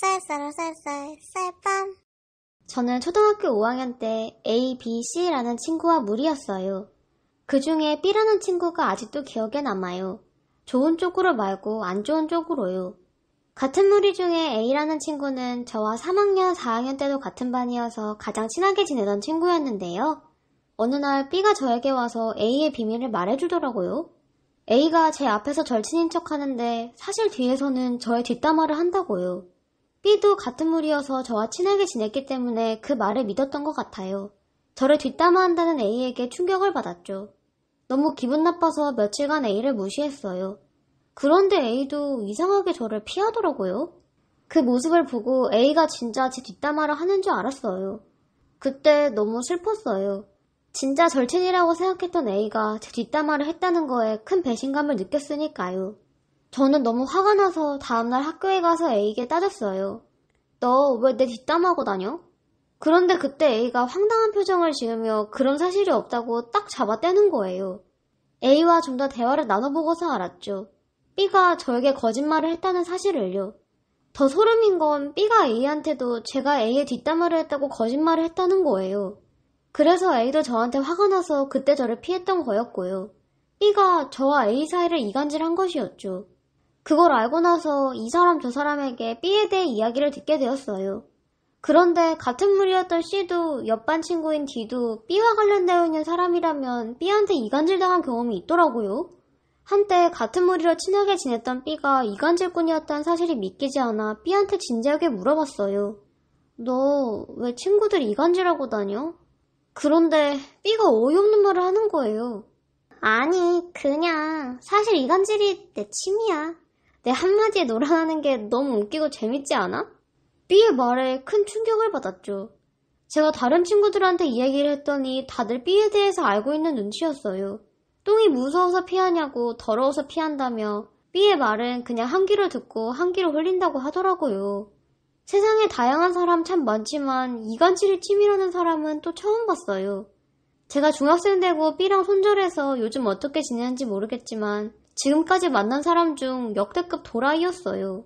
쌀쌀쌀쌀 쌀밤. 저는 초등학교 5학년 때 A, B, C라는 친구와 무리였어요. 그 중에 B라는 친구가 아직도 기억에 남아요. 좋은 쪽으로 말고 안 좋은 쪽으로요. 같은 무리 중에 A라는 친구는 저와 3학년, 4학년 때도 같은 반이어서 가장 친하게 지내던 친구였는데요. 어느 날 B가 저에게 와서 A의 비밀을 말해주더라고요. A가 제 앞에서 절친인 척 하는데 사실 뒤에서는 저의 뒷담화를 한다고요. B도 같은 무리여서 저와 친하게 지냈기 때문에 그 말을 믿었던 것 같아요. 저를 뒷담화한다는 A에게 충격을 받았죠. 너무 기분 나빠서 며칠간 A를 무시했어요. 그런데 A도 이상하게 저를 피하더라고요. 그 모습을 보고 A가 진짜 제 뒷담화를 하는 줄 알았어요. 그때 너무 슬펐어요. 진짜 절친이라고 생각했던 A가 제 뒷담화를 했다는 거에 큰 배신감을 느꼈으니까요. 저는 너무 화가 나서 다음날 학교에 가서 A에게 따졌어요. 너 왜 내 뒷담하고 화 다녀? 그런데 그때 A가 황당한 표정을 지으며 그런 사실이 없다고 딱 잡아떼는 거예요. A와 좀 더 대화를 나눠보고서 알았죠. B가 저에게 거짓말을 했다는 사실을요. 더 소름인 건 B가 A한테도 제가 A의 뒷담화를 했다고 거짓말을 했다는 거예요. 그래서 A도 저한테 화가 나서 그때 저를 피했던 거였고요. B가 저와 A 사이를 이간질한 것이었죠. 그걸 알고 나서 이 사람 저 사람에게 B에 대해 이야기를 듣게 되었어요. 그런데 같은 무리였던 C도 옆반 친구인 D도 B와 관련되어 있는 사람이라면 B한테 이간질당한 경험이 있더라고요. 한때 같은 무리로 친하게 지냈던 B가 이간질꾼이었다는 사실이 믿기지 않아 B한테 진지하게 물어봤어요. 너 왜 친구들 이간질하고 다녀? 그런데 B가 어이없는 말을 하는 거예요. 아니, 그냥 사실 이간질이 내 취미야. 내 한마디에 놀아나는 게 너무 웃기고 재밌지 않아? B의 말에 큰 충격을 받았죠. 제가 다른 친구들한테 이야기를 했더니 다들 B에 대해서 알고 있는 눈치였어요. 똥이 무서워서 피하냐고 더러워서 피한다며 B의 말은 그냥 한 귀로 듣고 한 귀로 흘린다고 하더라고요. 세상에 다양한 사람 참 많지만 이간질이 취미라는 사람은 또 처음 봤어요. 제가 중학생 되고 B랑 손절해서 요즘 어떻게 지내는지 모르겠지만 지금까지 만난 사람 중 역대급 도라이였어요.